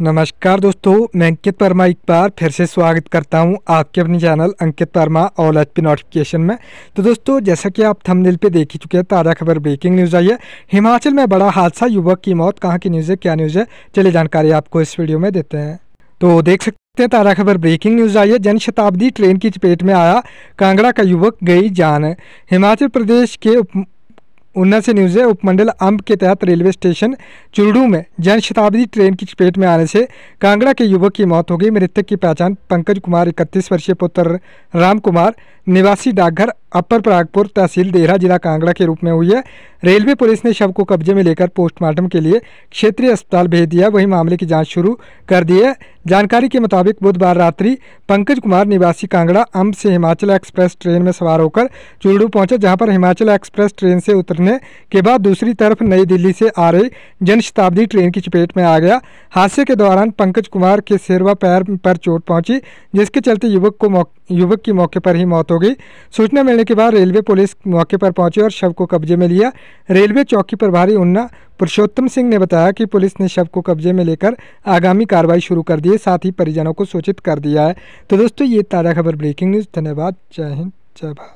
नमस्कार दोस्तों मैं अंकित वर्मा एक बार फिर से स्वागत करता हूं आपके अपने channel Ankit Verma all H P notification में तो दोस्तों जैसा कि आप थंबनेल पे देख ही चुके हैं ताज़ा खबर ब्रेकिंग न्यूज़ आई है हिमाचल में बड़ा हादसा युवक की मौत कहाँ की न्यूज़ है क्या न्यूज़ है चलिए जानकारी आपको इस वीडियो में देते हैं तो देख सकते हैं ताज़ा खबर ब्रेकिंग न्यूज आई है जनशताब्दी ट्रेन की चपेट में आया कांगड़ा का युवक गई जान हिमाचल प्रदेश के उन्ना से न्यूज़ है उपमंडल अम्ब के तहत रेलवे स्टेशन चुरडू में जन शताब्दी ट्रेन की चपेट में आने से कांगड़ा के युवक की मौत हो गई मृतक की पहचान पंकज कुमार इकतीस वर्षीय पुत्र राम कुमार निवासी डाकघर अपर परागपुर तहसील देहरा जिला कांगड़ा के रूप में हुई है रेलवे पुलिस ने शव को कब्जे में लेकर पोस्टमार्टम के लिए क्षेत्रीय अस्पताल भेज दिया वहीं मामले की जांच शुरू कर दी है जानकारी के मुताबिक बुधवार रात्रि पंकज कुमार निवासी कांगड़ा अम्ब से हिमाचल एक्सप्रेस ट्रेन में सवार होकर चूरडू पहुंचे जहां पर हिमाचल एक्सप्रेस ट्रेन से उतरने के बाद दूसरी तरफ नई दिल्ली से आ रही जनशताब्दी ट्रेन की चपेट में आ गया हादसे के दौरान पंकज कुमार के सिरवा पैर पर चोट पहुंची जिसके चलते युवक को युवक की मौके पर ही मौत हो गई सूचना मिल मिलने के बाद रेलवे पुलिस मौके पर पहुंची और शव को कब्जे में लिया रेलवे चौकी प्रभारी उन्ना पुरुषोत्तम सिंह ने बताया कि पुलिस ने शव को कब्जे में लेकर आगामी कार्रवाई शुरू कर दी है साथ ही परिजनों को सूचित कर दिया है तो दोस्तों ये ताज़ा खबर ब्रेकिंग न्यूज़ धन्यवाद जय हिंद जय भारत